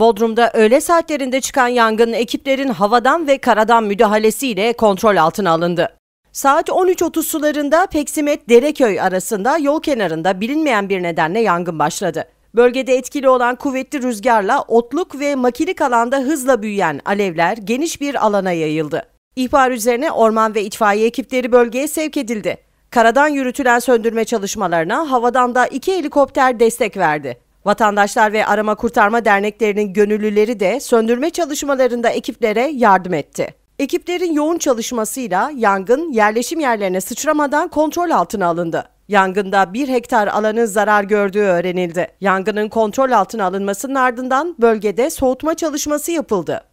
Bodrum'da öğle saatlerinde çıkan yangın ekiplerin havadan ve karadan müdahalesiyle kontrol altına alındı. Saat 13.30 sularında Peksimet Dereköy arasında yol kenarında bilinmeyen bir nedenle yangın başladı. Bölgede etkili olan kuvvetli rüzgarla otluk ve makilik alanda hızla büyüyen alevler geniş bir alana yayıldı. İhbar üzerine orman ve itfaiye ekipleri bölgeye sevk edildi. Karadan yürütülen söndürme çalışmalarına havadan da iki helikopter destek verdi. Vatandaşlar ve Arama Kurtarma Derneklerinin gönüllüleri de söndürme çalışmalarında ekiplere yardım etti. Ekiplerin yoğun çalışmasıyla yangın yerleşim yerlerine sıçramadan kontrol altına alındı. Yangında bir hektar alanın zarar gördüğü öğrenildi. Yangının kontrol altına alınmasının ardından bölgede soğutma çalışması yapıldı.